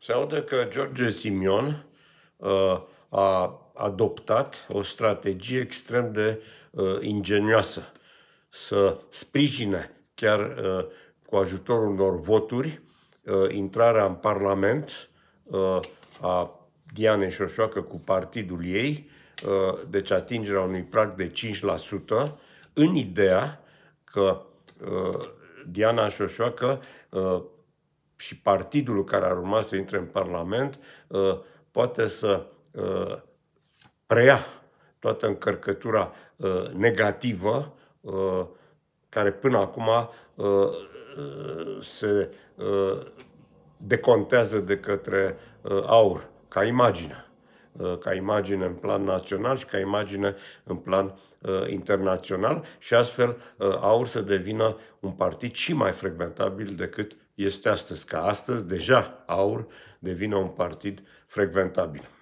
se audă că George Simion uh, a adoptat o strategie extrem de uh, ingenioasă să sprijine chiar uh, cu ajutorul unor voturi uh, intrarea în Parlament uh, a Diane Șoșoacă cu partidul ei, uh, deci atingerea unui prag de 5%, în ideea că uh, Diana Șoșoacă uh, și partidul care ar urma să intre în Parlament uh, poate să uh, preia toată încărcătura uh, negativă care până acum se decontează de către aur ca imagine ca imagine în plan național și ca imagine în plan internațional și astfel AUR să devină un partid și mai frecventabil decât este astăzi, ca astăzi deja AUR devine un partid frecventabil.